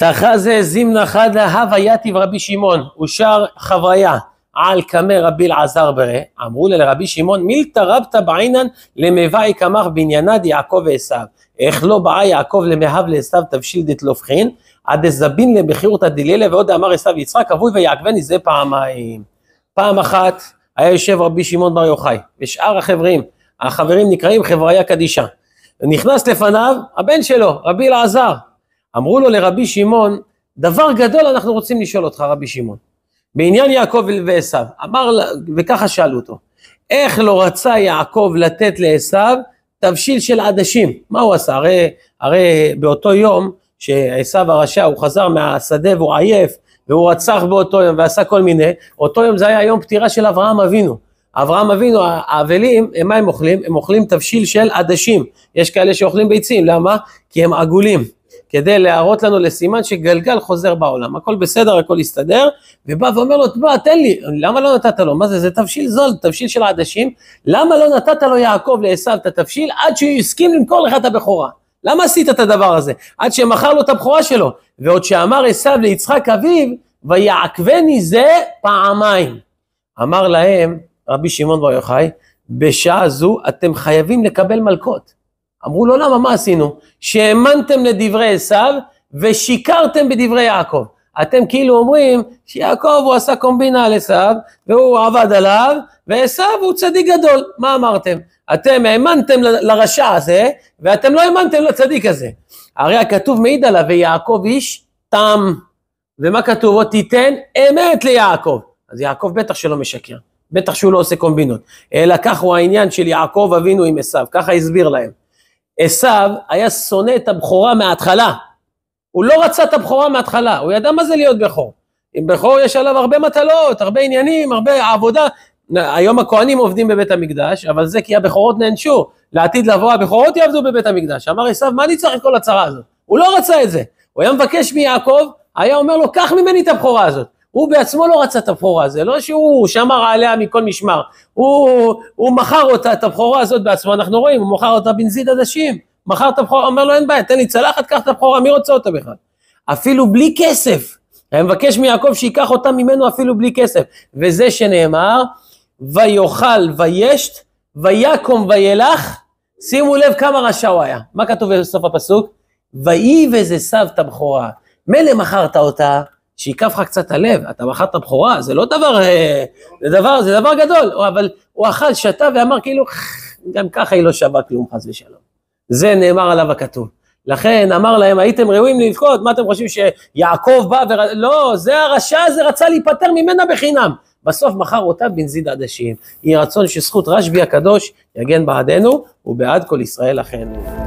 תחזה זימנה חדה הווה יתיב רבי שמעון ושר חוויה על קמא רבי אלעזר ברא, אמרו לה לרבי שמעון מילתא רבתא בעינן למבאי קמח בעניינד דיעקב ועשיו. איך לא באה יעקב למהב לעשיו תבשיל דתלופחין, עד הדזבין למכירותא דלילה ועוד אמר עשיו יצחק אבוי ויעקבני זה פעמיים. פעם אחת היה יושב רבי שמעון בר יוחאי ושאר החברים, החברים נקראים חבריה קדישא, נכנס לפניו הבן שלו רבי אלעזר אמרו לו לרבי שמעון, דבר גדול אנחנו רוצים לשאול אותך רבי שמעון, בעניין יעקב ועשו, אמר, וככה שאלו אותו, איך לא רצה יעקב לתת לעשו תבשיל של עדשים, מה הוא עשה? הרי, הרי באותו יום שעשו הרשע הוא חזר מהשדה והוא עייף והוא רצח באותו יום ועשה כל מיני, אותו יום זה היה יום פטירה של אברהם אבינו. אברהם אבינו, האבלים, הם מה הם אוכלים? הם אוכלים תבשיל של עדשים. יש כאלה שאוכלים ביצים, למה? כי הם עגולים. כדי להראות לנו לסימן שגלגל חוזר בעולם, הכל בסדר, הכל יסתדר, ובא ואומר לו, תבוא, תן לי, למה לא נתת לו? מה זה, זה תבשיל זול, תבשיל של עדשים, למה לא נתת לו יעקב לעשו את התבשיל עד שהוא יסכים למכור לך את הבכורה? למה עשית את הדבר הזה? עד שמכר לו את הבכורה שלו. ועוד שאמר עשו ליצחק אביו, ויעקבני זה פעמיים. אמר להם רבי שמעון בר יוחאי, בשעה זו אתם חייבים לקבל מלכות. אמרו לו, למה, מה עשינו? שהאמנתם לדברי עשיו ושיקרתם בדברי יעקב. אתם כאילו אומרים שיעקב הוא עשה קומבינה על עשיו, והוא עבד עליו, ועשיו הוא צדיק גדול. מה אמרתם? אתם האמנתם לרשע הזה, ואתם לא האמנתם לצדיק הזה. הרי הכתוב מעיד עליו, ויעקב איש תם. ומה כתוב? עוד תיתן אמת ליעקב. אז יעקב בטח שלא משקר, בטח שהוא לא עושה קומבינות. אלא כך הוא העניין של יעקב אבינו עם עשיו, ככה הסביר להם. עשו היה שונא את הבכורה מההתחלה. הוא לא רצה את הבכורה מההתחלה, הוא ידע מה זה להיות בכור. עם בכור יש עליו הרבה מטלות, הרבה עניינים, הרבה עבודה. היום הכוהנים עובדים בבית המקדש, אבל זה כי הבכורות נענשו. לעתיד לבוא הבכורות יעבדו בבית המקדש. אמר עשו, מה אני צריך את כל הצרה הזאת? הוא לא רצה את זה. הוא היה מבקש מיעקב, היה אומר לו, קח ממני את הבכורה הזאת. הוא בעצמו לא רצה את הבכורה, הזו, לא שהוא שמר עליה מכל משמר, הוא, הוא מכר אותה, את הבכורה הזאת בעצמו, אנחנו רואים, הוא מכר אותה בנזיד עדשים, מכר את הבכורה, אומר לו אין בעיה, תן לי צלחת, קח את הבכורה, מי רוצה אותה בכלל? אפילו בלי כסף, היה מבקש מיעקב שייקח אותה ממנו אפילו בלי כסף, וזה שנאמר, ויאכל וישת, ויקום וילך, שימו לב כמה רשע הוא היה, מה כתוב בסוף הפסוק? ויהי וזה סבתא בכורה, מילא מכרת אותה, שייקח לך קצת הלב, אתה מכר את הבכורה, זה לא דבר, אה, זה דבר, זה דבר גדול, אבל הוא אכל, שתה ואמר כאילו, גם ככה היא לא שווה כלום חס ושלום. זה נאמר עליו הכתוב. לכן אמר להם, הייתם ראויים לבכות, מה אתם חושבים שיעקב בא ו... לא, זה הרשע הזה רצה להיפטר ממנה בחינם. בסוף מכר אותה בנזיד עדשים. יהי רצון שזכות רשב"י הקדוש יגן בעדנו ובעד כל ישראל אחינו.